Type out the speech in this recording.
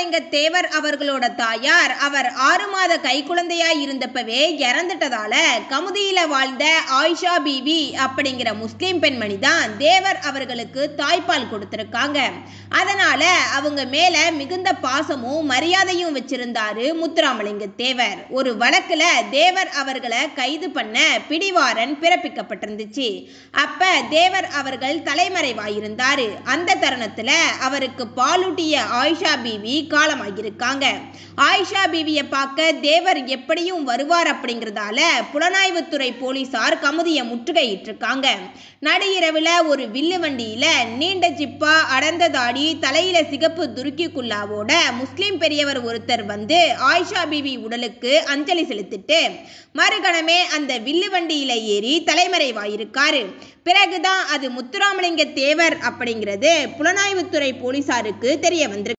ராமலிங்க தேவர் அவர்களோட தாயார் அவர் ஆறு மாத கைக்குழந்தையா இருந்தப்பவே இறந்துட்டதால கமுதியில வாழ்ந்த ஆயிஷா பீவி அப்படிங்கிற முஸ்லீம் பெண்மணி தான் தேவர் அவர்களுக்கு தாய்ப்பால் கொடுத்திருக்காங்க அதனால அவங்க மேல மிகுந்த பாசமும் மரியாதையும் வச்சிருந்தாரு முத்துராமலிங்க தேவர் ஒரு வழக்குல தேவர் அவர்களை கைது பண்ண பிடிவாரன் பிறப்பிக்கப்பட்டிருந்துச்சு அப்ப தேவர் அவர்கள் தலைமறைவாயிருந்தாரு அந்த தருணத்துல அவருக்கு பாலூட்டிய ஆயிஷா பீவி காலமாகியிருக்காங்க ஆயிஷா பார்க்க தேவர் எப்படியும் வருவார் அப்படிங்கிறதால புலனாய்வுத்துறை போலீசார் முற்றுகையிட்டிருக்காங்க நடுஇரவில் ஒரு வில்லு நீண்ட ஜிப்பா அடர்ந்த தாடி தலையில சிகப்பு முஸ்லீம் பெரியவர் ஒருத்தர் வந்து ஆயிஷா பிவி உடலுக்கு அஞ்சலி செலுத்திட்டு மறுகணமே அந்த வில்லு வண்டியில ஏறி தலைமறைவாயிருக்காரு பிறகுதான் அது முத்துராமலிங்க தேவர் அப்படிங்கிறது புலனாய்வுத்துறை போலீசாருக்கு தெரிய வந்திருக்கு